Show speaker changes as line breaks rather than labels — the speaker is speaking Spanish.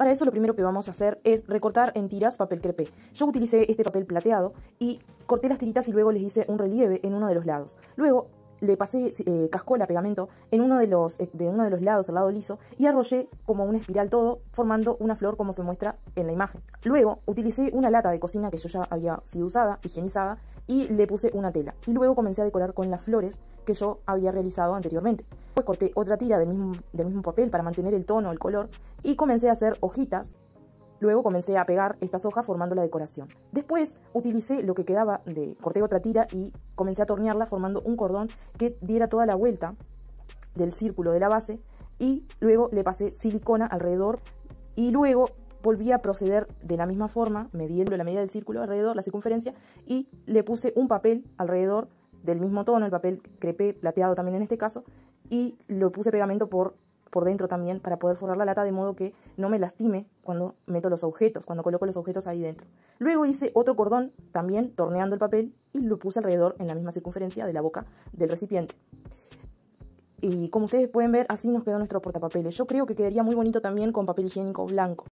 Para eso lo primero que vamos a hacer es recortar en tiras papel crepé. Yo utilicé este papel plateado y corté las tiritas y luego les hice un relieve en uno de los lados. Luego le pasé eh, cascola, pegamento, en uno de, los, eh, de uno de los lados, al lado liso, y arrollé como una espiral todo, formando una flor como se muestra en la imagen. Luego utilicé una lata de cocina que yo ya había sido usada, higienizada, y le puse una tela. Y luego comencé a decorar con las flores que yo había realizado anteriormente. Pues corté otra tira del mismo, del mismo papel para mantener el tono, el color, y comencé a hacer hojitas Luego comencé a pegar estas hojas formando la decoración. Después utilicé lo que quedaba de corté otra tira y comencé a tornearla formando un cordón que diera toda la vuelta del círculo de la base y luego le pasé silicona alrededor y luego volví a proceder de la misma forma, mediendo la medida del círculo alrededor, la circunferencia y le puse un papel alrededor del mismo tono, el papel crepé plateado también en este caso y lo puse pegamento por por dentro también para poder forrar la lata de modo que no me lastime cuando meto los objetos, cuando coloco los objetos ahí dentro. Luego hice otro cordón también torneando el papel y lo puse alrededor en la misma circunferencia de la boca del recipiente. Y como ustedes pueden ver, así nos quedó nuestro portapapeles. Yo creo que quedaría muy bonito también con papel higiénico blanco.